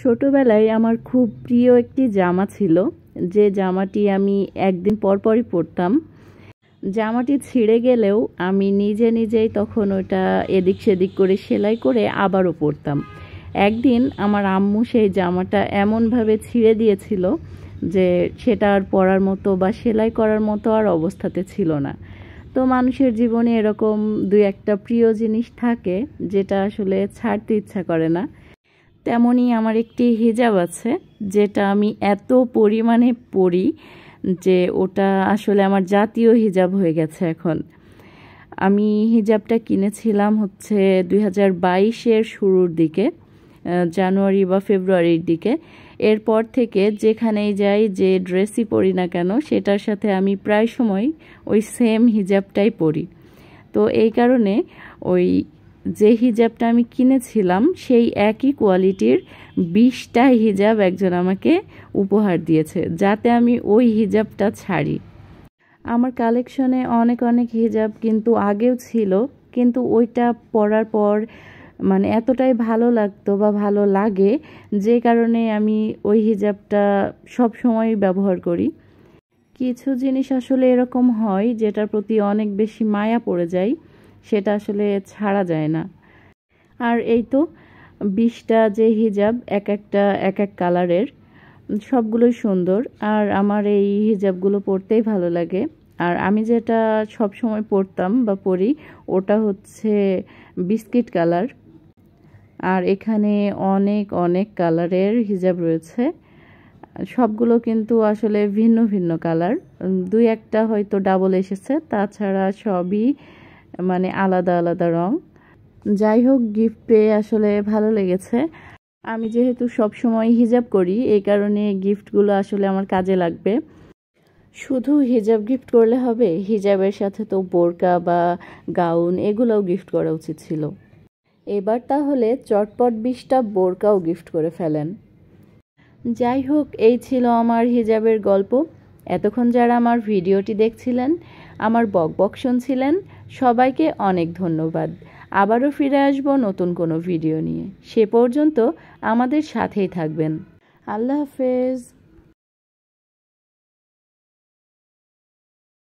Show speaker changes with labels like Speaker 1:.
Speaker 1: ছোটোবেলায় আমার খুব প্রিয় একটি জামা ছিল যে জামাটি আমি একদিন পরপরই পরতাম জামাটি ছিঁড়ে গেলেও আমি নিজে নিজেই তখন ওটা এদিক সেদিক করে সেলাই করে আবারও পরতাম একদিন আমার আম্মু সেই জামাটা এমনভাবে ছিঁড়ে দিয়েছিল যে সেটা আর পরার মতো বা সেলাই করার মতো আর অবস্থাতে ছিল না তো মানুষের জীবনে এরকম দুই একটা প্রিয় জিনিস থাকে যেটা আসলে ছাড়তে ইচ্ছা করে না তেমনই আমার একটি হিজাব আছে যেটা আমি এত পরিমাণে পরি যে ওটা আসলে আমার জাতীয় হিজাব হয়ে গেছে এখন আমি হিজাবটা কিনেছিলাম হচ্ছে দুই হাজার বাইশের শুরুর দিকে জানুয়ারি বা ফেব্রুয়ারির দিকে এরপর থেকে যেখানেই যাই যে ড্রেসই পরি না কেন সেটার সাথে আমি প্রায় সময় ওই সেম হিজাবটাই পরি তো এই কারণে ওই যে হিজাবটা আমি কিনেছিলাম সেই একই কোয়ালিটির বিশটা হিজাব একজন আমাকে উপহার দিয়েছে যাতে আমি ওই হিজাবটা ছাড়ি আমার কালেকশনে অনেক অনেক হিজাব কিন্তু আগেও ছিল কিন্তু ওইটা পরার পর মানে এতটাই ভালো লাগতো বা ভালো লাগে যে কারণে আমি ওই হিজাবটা সব সময় ব্যবহার করি কিছু জিনিস আসলে এরকম হয় যেটার প্রতি অনেক বেশি মায়া পড়ে যায় সেটা আসলে ছাড়া যায় না আর এই তো বিশটা যে হিজাব এক একটা এক এক কালারের সবগুলোই সুন্দর আর আমার এই হিজাবগুলো পরতেই ভালো লাগে আর আমি যেটা সব সময় পরতাম বা পরি ওটা হচ্ছে বিস্কিট কালার আর এখানে অনেক অনেক কালারের হিজাব রয়েছে সবগুলো কিন্তু আসলে ভিন্ন ভিন্ন কালার দুই একটা হয়তো ডাবল এসেছে তাছাড়া সবই মানে আলাদা আলাদা রং যাই হোক গিফট পেয়ে আসলে ভালো লেগেছে আমি যেহেতু সবসময় হিজাব করি এই কারণে গিফটগুলো আসলে আমার কাজে লাগবে শুধু হিজাব গিফট করলে হবে হিজাবের সাথে তো বোরকা বা গাউন এগুলোও গিফট করা উচিত ছিল এবার তাহলে চটপট বিশটা বোরকাও গিফট করে ফেলেন যাই হোক এই ছিল আমার হিজাবের গল্প এতক্ষণ যারা আমার ভিডিওটি দেখছিলেন আমার বকবক শুনছিলেন সবাইকে অনেক ধন্যবাদ আবারও ফিরে আসব নতুন কোনো ভিডিও নিয়ে সে পর্যন্ত আমাদের সাথেই থাকবেন আল্লাহ হাফেজ